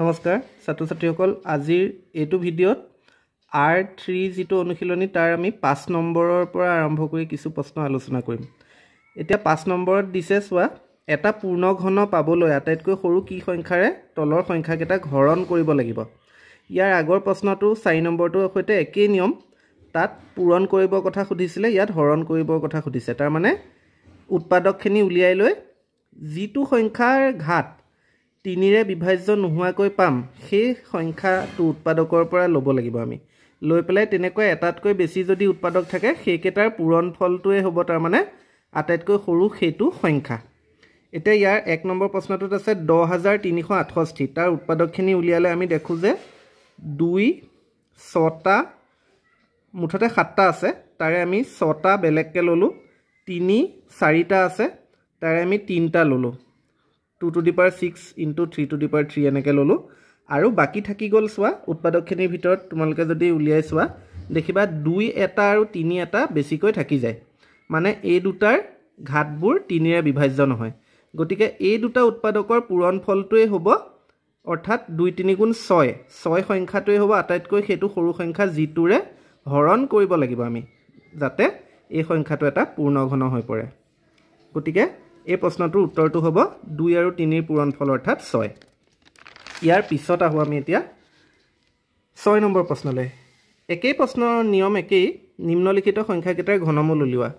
নমস্কার ছাত্র ছাত্রীসকল আজির এইটো ভিডিওত আর থ্রি যেটা অনুশীলনী তার আমি পাঁচ নম্বরের পর আরম্ভ করে কিছু প্রশ্ন আলোচনা করি এটা পাঁচ নম্বর দিছে চা এটা পূর্ণ ঘন পাবলে আটাইতক সর কি সংখ্যার তলর সংখ্যাকটা ঘরণ করব লাগিব ইয়ার আগর প্রশ্নটো চারি নম্বরটার সুতরাং একই নিয়ম তাত পূরণ করব কথা সুদিছিল ইয়াত হরণ করব কথা সুদিছে তার মানে উৎপাদকখানি উলিয়াই লৈ যিটো সংখ্যার ঘাট তিনিৰে বিভাজ্য নোহোৱাকৈ পাম সেই সংখ্যাটো উৎপাদকৰ পৰা ল'ব লাগিব আমি লৈ পেলাই তেনেকুৱা এটাতকৈ বেছি যদি উৎপাদক থাকে সেইকেইটাৰ পূৰণ ফলটোৱে হ'ব তাৰমানে আটাইতকৈ সৰু সেইটো সংখ্যা এতিয়া ইয়াৰ এক নম্বৰ প্ৰশ্নটোত আছে দহ হাজাৰ তিনিশ আঠষষ্ঠি তাৰ উৎপাদকখিনি উলিয়ালে আমি দেখোঁ যে দুই ছটা মুঠতে সাতটা আছে তাৰে আমি ছটা বেলেগকৈ ল'লোঁ তিনি চাৰিটা আছে তাৰে আমি তিনিটা ল'লোঁ two to the power six into three to the power three এনেকৈ ল'লোঁ আৰু বাকী থাকি গ'ল চোৱা উৎপাদকখিনিৰ ভিতৰত তোমালোকে যদি উলিয়াই চোৱা দেখিবা দুই এটা আৰু তিনি এটা বেছিকৈ থাকি যায় মানে এই দুটাৰ ঘাটবোৰ তিনিৰে বিভাজ্য নহয় গতিকে এই দুটা উৎপাদকৰ পূৰণ ফলটোৱেই হ'ব অৰ্থাৎ দুই তিনিগুণ ছয় ছয় সংখ্যাটোৱেই হ'ব আটাইতকৈ সেইটো সৰু সংখ্যা যিটোৰে হৰণ কৰিব লাগিব আমি যাতে এই সংখ্যাটো এটা পূৰ্ণঘন হৈ পৰে গতিকে এই প্ৰশ্নটোৰ উত্তৰটো হ'ব দুই আৰু তিনিৰ পূৰণ ফল অৰ্থাৎ ছয় ইয়াৰ পিছত আহোঁ আমি এতিয়া ছয় নম্বৰ প্ৰশ্নলৈ একেই প্ৰশ্নৰ নিয়ম একেই নিম্নলিখিত সংখ্যাকেইটাৰ ঘনমূল উলিওৱা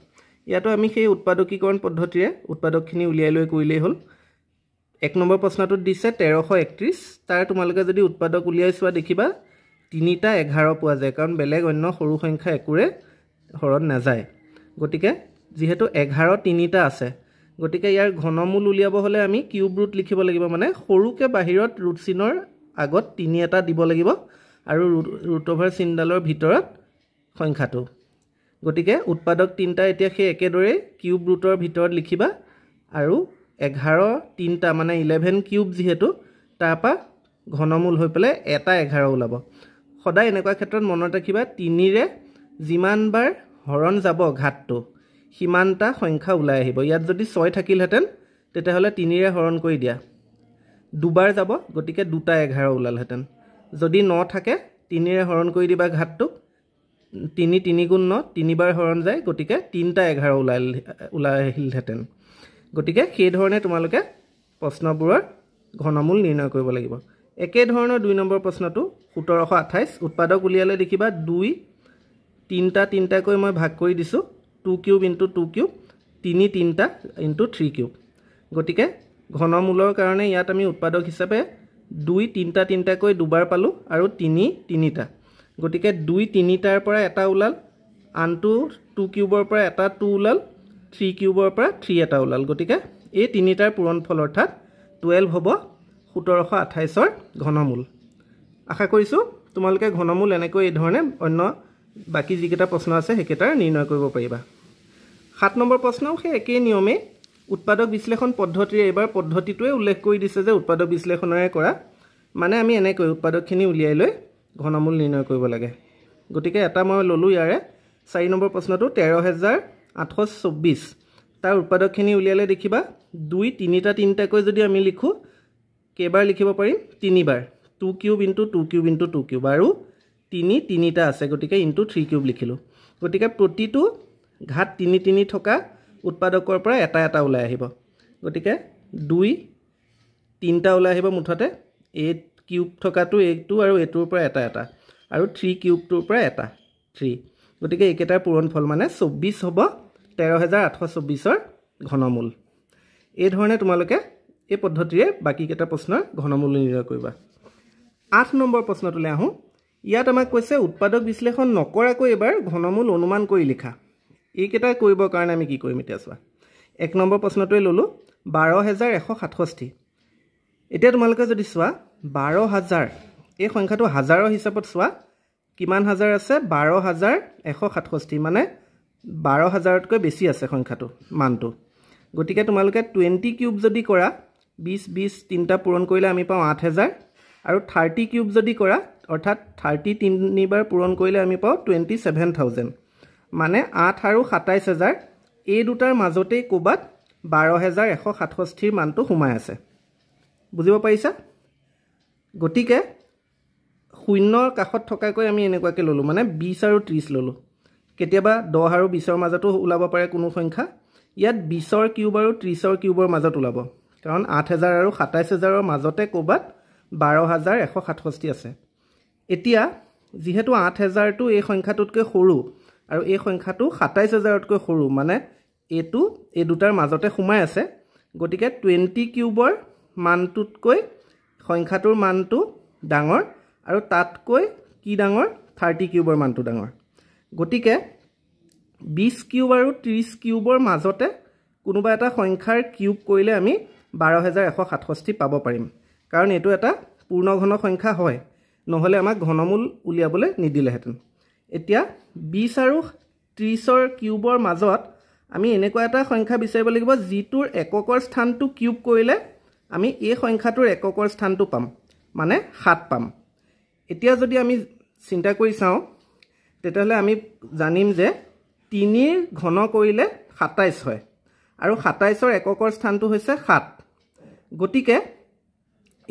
ইয়াতো আমি সেই উৎপাদকীকৰণ পদ্ধতিৰে উৎপাদকখিনি উলিয়াই লৈ কৰিলেই হ'ল এক নম্বৰ প্ৰশ্নটোত দিছে তেৰশ একত্ৰিছ তাৰ তোমালোকে যদি উৎপাদক উলিয়াই চোৱা দেখিবা তিনিটা এঘাৰ পোৱা যায় কাৰণ বেলেগ অন্য সৰু সংখ্যা একোৰে হৰণ নাযায় গতিকে যিহেতু এঘাৰ তিনিটা আছে গতিকে ইয়াৰ ঘনমূল উলিয়াব হ'লে আমি কিউব ৰুট লিখিব লাগিব মানে সৰুকৈ বাহিৰত ৰুট চিনৰ আগত তিনি এটা দিব লাগিব আৰু ৰুট অভাৰ চিনডালৰ ভিতৰত সংখ্যাটো গতিকে উৎপাদক তিনিটা এতিয়া সেই একেদৰে কিউব ৰুটৰ ভিতৰত লিখিবা আৰু এঘাৰ তিনিটা মানে ইলেভেন কিউব যিহেতু তাৰপৰা ঘনমূল হৈ পেলাই এটা এঘাৰ ওলাব সদায় এনেকুৱা ক্ষেত্ৰত মনত ৰাখিবা তিনিৰে যিমানবাৰ হৰণ যাব ঘাটটো সিমানটা সংখ্যা ওলাই আহিব ইয়াত যদি ছয় থাকিলহেঁতেন তেতিয়াহ'লে তিনিৰে হৰণ কৰি দিয়া দুবাৰ যাব গতিকে দুটা এঘাৰ ওলালহেঁতেন যদি ন থাকে তিনিৰে হৰণ কৰি দিবা ঘাটটোক তিনি তিনি গুণ ন তিনিবাৰ হৰণ যায় গতিকে তিনিটা এঘাৰ ওলাই ওলাই আহিলহেঁতেন গতিকে সেইধৰণে তোমালোকে প্ৰশ্নবোৰৰ ঘনমূল নিৰ্ণয় কৰিব লাগিব একেধৰণৰ দুই নম্বৰ প্ৰশ্নটো সোতৰশ আঠাইছ উৎপাদক উলিয়ালে দেখিবা দুই তিনিটা তিনিটাকৈ মই ভাগ কৰি দিছোঁ two cube into two cube তিনি তিনিটা ইণ্টু থ্ৰী কিউব গতিকে ঘনমূলৰ কাৰণে ইয়াত আমি উৎপাদক হিচাপে দুই তিনিটা তিনিটাকৈ দুবাৰ পালোঁ আৰু তিনি তিনিটা গতিকে দুই তিনিটাৰ পৰা এটা ওলাল আনটো টু কিউবৰ পৰা এটা টু ওলাল থ্ৰী কিউবৰ পৰা থ্ৰী এটা ওলাল গতিকে এই তিনিটাৰ পূৰণফল অৰ্থাৎ টুৱেল্ভ হ'ব সোতৰশ আঠাইছৰ ঘনমূল আশা কৰিছোঁ তোমালোকে ঘনমূল এনেকৈ এই ধৰণে অন্য বাকী যিকেইটা প্ৰশ্ন আছে সেইকেইটাৰ নিৰ্ণয় কৰিব পাৰিবা সাত নম্বৰ প্ৰশ্নও সেই একেই নিয়মে উৎপাদক বিশ্লেষণ পদ্ধতিৰে এইবাৰ পদ্ধতিটোৱে উল্লেখ কৰি দিছে যে উৎপাদক বিশ্লেষণেৰে কৰা মানে আমি এনেকৈ উৎপাদকখিনি উলিয়াই লৈ ঘনমূল নিৰ্ণয় কৰিব লাগে গতিকে এটা মই ল'লোঁ ইয়াৰে চাৰি নম্বৰ প্ৰশ্নটো তেৰ হেজাৰ আঠশ চৌব্বিছ তাৰ উৎপাদকখিনি উলিয়ালে দেখিবা দুই তিনিটা তিনিটাকৈ যদি আমি লিখোঁ কেইবাৰ লিখিব পাৰিম তিনিবাৰ two cube into two cube into two cube আৰু তিনি তিনিটা আছে গতিকে ইনটু থ্ৰী কিউব লিখিলোঁ গতিকে প্ৰতিটো ঘাত তিনি তিনি থকা উৎপাদকৰ পৰা এটা এটা ওলাই আহিব গতিকে দুই তিনিটা ওলাই আহিব মুঠতে এই কিউব থকাটো এইটো আৰু এইটোৰ পৰা এটা এটা আৰু থ্ৰী কিউবটোৰ পৰা এটা থ্ৰী গতিকে এইকেইটাৰ পূৰণফল মানে চৌব্বিছ হ'ব তেৰ হেজাৰ আঠশ চৌব্বিছৰ ঘনমূল এইধৰণে তোমালোকে এই পদ্ধতিৰে বাকীকেইটা প্ৰশ্নৰ ঘনমূল নিৰ্ণয় কৰিবা আঠ নম্বৰ প্ৰশ্নটোলৈ আহোঁ ইয়াত আমাক কৈছে উৎপাদক বিশ্লেষণ নকৰাকৈ এবাৰ ঘনমূল অনুমান কৰি লিখা এইকেইটা কৰিবৰ কাৰণে আমি কি কৰিম এতিয়া চোৱা এক নম্বৰ প্ৰশ্নটোৱে ল'লোঁ বাৰ হেজাৰ এশ সাতষষ্ঠি এতিয়া তোমালোকে যদি চোৱা বাৰ হাজাৰ এই সংখ্যাটো হাজাৰৰ হিচাপত চোৱা কিমান হাজাৰ আছে বাৰ হাজাৰ এশ সাতষষ্ঠি মানে বাৰ হাজাৰতকৈ বেছি আছে সংখ্যাটো মানটো গতিকে তোমালোকে টুৱেণ্টি কিউব যদি কৰা বিছ বিছ তিনিটা পূৰণ কৰিলে আমি পাওঁ আঠ হেজাৰ আৰু থাৰ্টি কিউব যদি কৰা অৰ্থাৎ থাৰ্টি তিনিবাৰ পূৰণ কৰিলে আমি পাওঁ টুৱেণ্টি ছেভেন থাউজেণ্ড মানে আঠ আৰু সাতাইছ হেজাৰ এই দুটাৰ মাজতেই ক'ৰবাত বাৰ হেজাৰ এশ সাতষষ্ঠিৰ মানটো সোমাই আছে বুজিব পাৰিছা গতিকে শূন্যৰ কাষত থকাকৈ আমি এনেকুৱাকৈ ল'লোঁ মানে বিছ আৰু ত্ৰিছ ল'লোঁ কেতিয়াবা দহ আৰু বিছৰ মাজতো ওলাব পাৰে কোনো সংখ্যা ইয়াত বিছৰ কিউব আৰু ত্ৰিছৰ কিউবৰ মাজত ওলাব কাৰণ আঠ হেজাৰ আৰু সাতাইছ হেজাৰৰ মাজতে ক'ৰবাত বাৰ হাজাৰ এশ সাতষষ্ঠি আছে এতিয়া যিহেতু আঠ হেজাৰটো এই সংখ্যাটোতকৈ সৰু আৰু এই সংখ্যাটো সাতাইছ হেজাৰতকৈ সৰু মানে এইটো এই দুটাৰ মাজতে সোমাই আছে গতিকে টুৱেণ্টি কিউবৰ মানটোতকৈ সংখ্যাটোৰ মানটো ডাঙৰ আৰু তাতকৈ কি ডাঙৰ থাৰ্টি কিউবৰ মানটো ডাঙৰ গতিকে বিছ কিউব আৰু ত্ৰিছ কিউবৰ মাজতে কোনোবা এটা সংখ্যাৰ কিউব কৰিলে আমি বাৰ হেজাৰ এশ সাতষষ্ঠি পাব পাৰিম কাৰণ এইটো এটা পূৰ্ণঘন সংখ্যা হয় নহ'লে আমাক ঘনমূল উলিয়াবলৈ নিদিলেহেঁতেন এতিয়া বিছ আৰু ত্ৰিছৰ কিউবৰ মাজত আমি এনেকুৱা এটা সংখ্যা বিচাৰিব লাগিব যিটোৰ এককৰ স্থানটো কিউব কৰিলে আমি এই সংখ্যাটোৰ এককৰ স্থানটো পাম মানে সাত পাম এতিয়া যদি আমি চিন্তা কৰি চাওঁ তেতিয়াহ'লে আমি জানিম যে তিনিৰ ঘন কৰিলে সাতাইছ হয় আৰু সাতাইছৰ এককৰ স্থানটো হৈছে সাত গতিকে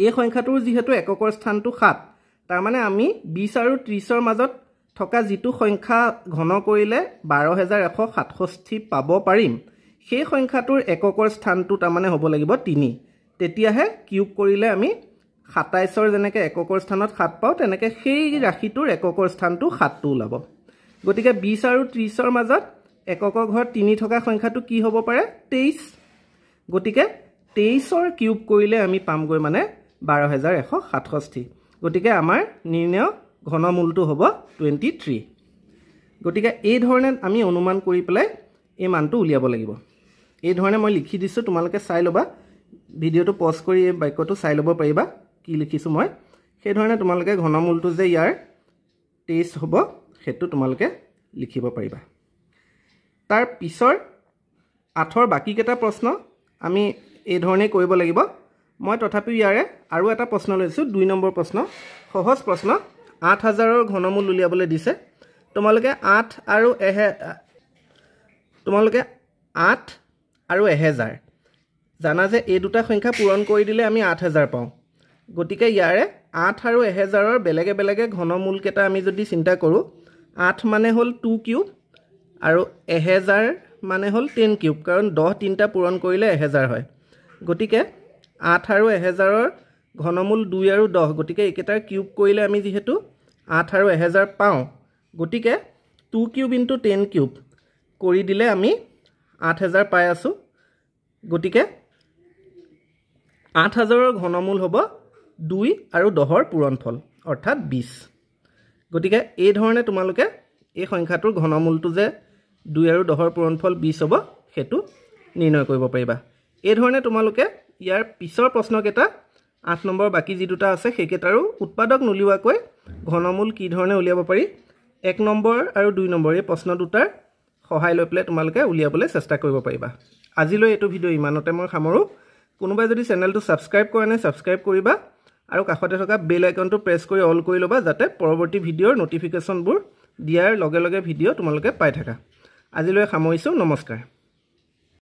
এই সংখ্যাটোৰ যিহেতু এককৰ স্থানটো সাত তাৰমানে আমি বিশ আৰু ত্ৰিছৰ মাজত থকা যিটো সংখ্যা ঘন কৰিলে বাৰ হেজাৰ এশ সাতষষ্ঠি পাব পাৰিম সেই সংখ্যাটোৰ এককৰ স্থানটো তাৰমানে হ'ব লাগিব তিনি তেতিয়াহে কিউব কৰিলে আমি সাতাইছৰ যেনেকৈ এককৰ স্থানত সাত পাওঁ তেনেকৈ সেই ৰাশিটোৰ এককৰ স্থানটো সাতটো ওলাব গতিকে বিশ আৰু ত্ৰিছৰ মাজত এককৰ ঘৰত তিনি থকা সংখ্যাটো কি হ'ব পাৰে তেইছ গতিকে তেইছৰ কিউব কৰিলে আমি পামগৈ মানে বাৰ হেজাৰ এশ সাতষষ্ঠি গতিকে আমাৰ নিৰ্ণয় ঘনমূলটো হ'ব টুৱেণ্টি থ্ৰী গতিকে এইধৰণে আমি অনুমান কৰি পেলাই এই মানটো উলিয়াব লাগিব এই ধৰণে মই লিখি দিছোঁ তোমালোকে চাই ল'বা ভিডিঅ'টো পজ কৰি এই বাক্যটো চাই ল'ব পাৰিবা কি লিখিছোঁ মই সেইধৰণে তোমালোকে ঘনমূলটো যে ইয়াৰ টেষ্ট হ'ব সেইটো তোমালোকে লিখিব পাৰিবা তাৰ পিছৰ আঠৰ বাকীকেইটা প্ৰশ্ন আমি এইধৰণেই কৰিব লাগিব মই তথাপিও ইয়াৰে আৰু এটা প্ৰশ্ন লৈছোঁ দুই নম্বৰ প্ৰশ্ন সহজ প্ৰশ্ন আঠ হাজাৰৰ ঘনমূল উলিয়াবলৈ দিছে তোমালোকে আঠ আৰু এহে তোমালোকে আঠ আৰু এহেজাৰ জানা যে এই দুটা সংখ্যা পূৰণ কৰি দিলে আমি আঠ হেজাৰ পাওঁ গতিকে ইয়াৰে আঠ আৰু এহেজাৰৰ বেলেগে বেলেগে ঘনমূলকেইটা আমি যদি চিন্তা কৰোঁ আঠ মানে হ'ল টু কিউব আৰু এহেজাৰ মানে হ'ল টেন কিউব কাৰণ দহ তিনিটা পূৰণ কৰিলে এহেজাৰ হয় গতিকে আঠ আৰু এহেজাৰৰ ঘনমূল দুই আৰু দহ গতিকে এইকেইটাৰ কিউব কৰিলে আমি যিহেতু আঠ আৰু এহেজাৰ পাওঁ গতিকে two cube into ten cube কৰি দিলে আমি আঠ হেজাৰ পাই আছোঁ গতিকে আঠ হাজাৰৰ ঘনমূল হ'ব দুই আৰু দহৰ পূৰণ ফল অৰ্থাৎ বিছ গতিকে এইধৰণে তোমালোকে এই সংখ্যাটোৰ ঘনমূলটো যে দুই আৰু দহৰ পূৰণফল বিছ হ'ব সেইটো নিৰ্ণয় কৰিব পাৰিবা এইধৰণে তোমালোকে ইয়াৰ পিছৰ প্ৰশ্নকেইটা আঠ নম্বৰ বাকী যি দুটা আছে সেইকেইটাৰো উৎপাদক নুলিওৱাকৈ ঘনমূল কি ধৰণে উলিয়াব পাৰি এক নম্বৰ আৰু দুই নম্বৰ এই প্ৰশ্ন দুটাৰ সহায় লৈ পেলাই তোমালোকে উলিয়াবলৈ চেষ্টা কৰিব পাৰিবা আজিলৈ এইটো ভিডিঅ' ইমানতে মই সামৰোঁ কোনোবাই যদি চেনেলটো ছাবস্ক্ৰাইব কৰা নাই ছাবস্ক্ৰাইব কৰিবা আৰু কাষতে থকা বেল আইকনটো প্ৰেছ কৰি অল কৰি ল'বা যাতে পৰৱৰ্তী ভিডিঅ'ৰ নটিফিকেশ্যনবোৰ দিয়াৰ লগে লগে ভিডিঅ' তোমালোকে পাই থাকা আজিলৈ সামৰিছোঁ নমস্কাৰ